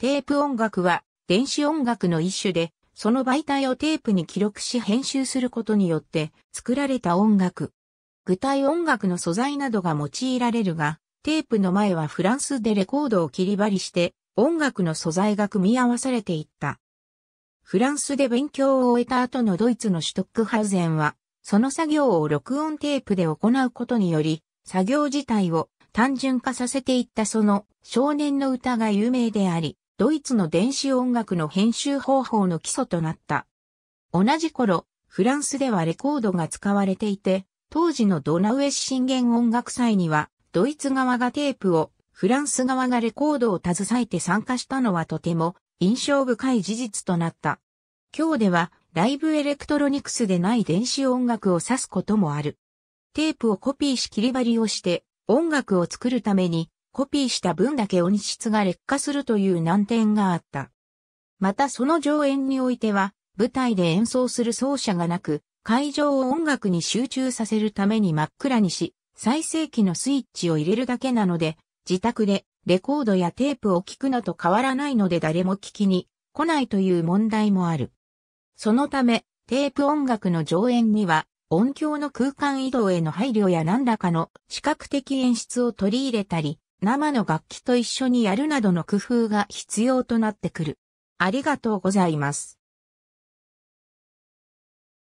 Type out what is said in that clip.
テープ音楽は電子音楽の一種で、その媒体をテープに記録し編集することによって作られた音楽。具体音楽の素材などが用いられるが、テープの前はフランスでレコードを切り張りして音楽の素材が組み合わされていった。フランスで勉強を終えた後のドイツのシュトックハウゼンは、その作業を録音テープで行うことにより、作業自体を単純化させていったその少年の歌が有名であり、ドイツの電子音楽の編集方法の基礎となった。同じ頃、フランスではレコードが使われていて、当時のドナウエシ新元音楽祭には、ドイツ側がテープを、フランス側がレコードを携えて参加したのはとても印象深い事実となった。今日では、ライブエレクトロニクスでない電子音楽を指すこともある。テープをコピーし切り張りをして、音楽を作るためにコピーした分だけ音質が劣化するという難点があった。またその上演においては、舞台で演奏する奏者がなく、会場を音楽に集中させるために真っ暗にし、再生機のスイッチを入れるだけなので、自宅でレコードやテープを聴くのと変わらないので誰も聞きに来ないという問題もある。そのため、テープ音楽の上演には、音響の空間移動への配慮や何らかの視覚的演出を取り入れたり、生の楽器と一緒にやるなどの工夫が必要となってくる。ありがとうございます。